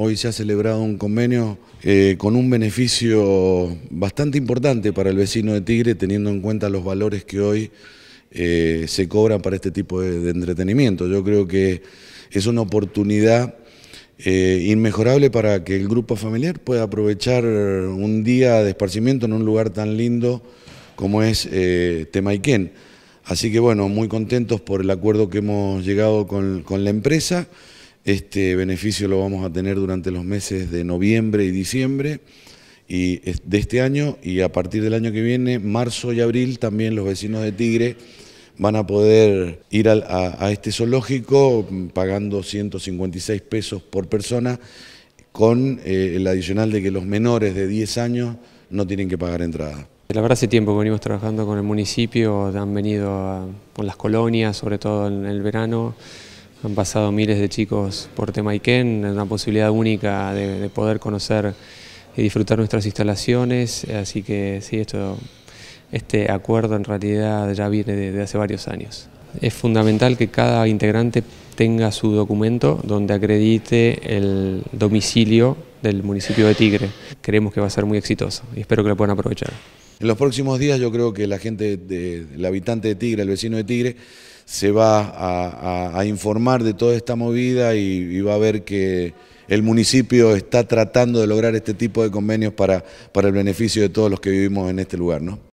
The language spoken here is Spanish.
Hoy se ha celebrado un convenio eh, con un beneficio bastante importante para el vecino de Tigre, teniendo en cuenta los valores que hoy eh, se cobran para este tipo de, entretenimiento. Yo creo que es una oportunidad eh, inmejorable para que el grupo familiar pueda aprovechar un día de esparcimiento en un lugar tan lindo como es Temaiquén. Así que bueno, muy contentos por el acuerdo que hemos llegado con la empresa. Este beneficio lo vamos a tener durante los meses de noviembre y diciembre y de este año y a partir del año que viene, marzo y abril, también los vecinos de Tigre van a poder ir a, este zoológico pagando 156 pesos por persona con eh, el adicional de que los menores de 10 años no tienen que pagar entrada. La verdad hace tiempo venimos trabajando con el municipio, han venido con las colonias, sobre todo en el verano, han pasado miles de chicos por Temaiken, una posibilidad única de, poder conocer y disfrutar nuestras instalaciones, así que sí, esto, este acuerdo en realidad ya viene de hace varios años. Es fundamental que cada integrante tenga su documento donde acredite el domicilio del municipio de Tigre. Creemos que va a ser muy exitoso y espero que lo puedan aprovechar. En los próximos días yo creo que la gente, de, el habitante de Tigre, el vecino de Tigre, se va a, informar de toda esta movida y, va a ver que el municipio está tratando de lograr este tipo de convenios para, para el beneficio de todos los que vivimos en este lugar. ¿no?